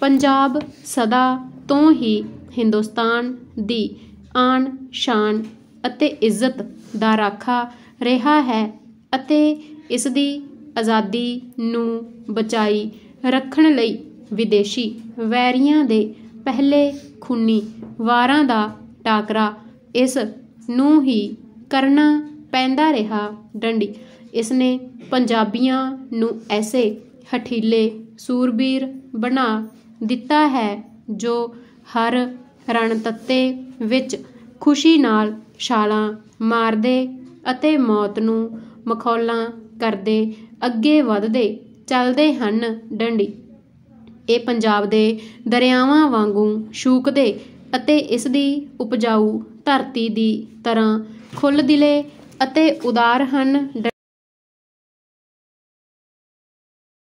ਪੰਜਾਬ ਸਦਾ ਤੋਂ ਹੀ ਹਿੰਦੁਸਤਾਨ ਦੀ ਆਣ ਸ਼ਾਨ ਅਤੇ ਇੱਜ਼ਤ ਦਾ ਰਾਖਾ ਰਿਹਾ ਹੈ ਅਤੇ ਇਸ ਦੀ ਆਜ਼ਾਦੀ ਨੂੰ ਬਚਾਈ ਰੱਖਣ ਲਈ ਵਿਦੇਸ਼ੀ ਵੈਰੀਆਂ ਦੇ ਪਹਿਲੇ ਖੂਨੀ ਵਾਰਾਂ ਦਾ ਟਾਕਰਾ ਇਸ ਨੂੰ ਹੀ ਕਰਨਾ ਪੈਂਦਾ ਰਿਹਾ ਡੰਡੀ ਇਸ ਨੇ ਪੰਜਾਬੀਆਂ ਨੂੰ ਐਸੇ ਹਠੀਲੇ ਸੂਰਬੀਰ ਬਣਾ ਦਿੱਤਾ ਹੈ ਜੋ ਹਰ ਰਣ ਤੱਤੇ ਵਿੱਚ ਖੁਸ਼ੀ ਨਾਲ ਛਾਲਾਂ ਮਾਰਦੇ ਅਤੇ ਮੌਤ ਨੂੰ ਮਖੌਲਾਂ ਕਰਦੇ ਅੱਗੇ ਵਧਦੇ ਚੱਲਦੇ ਹਨ ਡੰਡੀ ਇਹ ਪੰਜਾਬ ਦੇ ਦਰਿਆਵਾਂ ਵਾਂਗੂ ਸ਼ੂਕਦੇ ਅਤੇ ਇਸ ਦੀ ਉਪਜਾਊ ਧਰਤੀ ਦੀ ਤਰ੍ਹਾਂ ਖੁੱਲ੍ਹ ਦਿਲੇ ਅਤੇ ਉਦਾਰ ਹਨ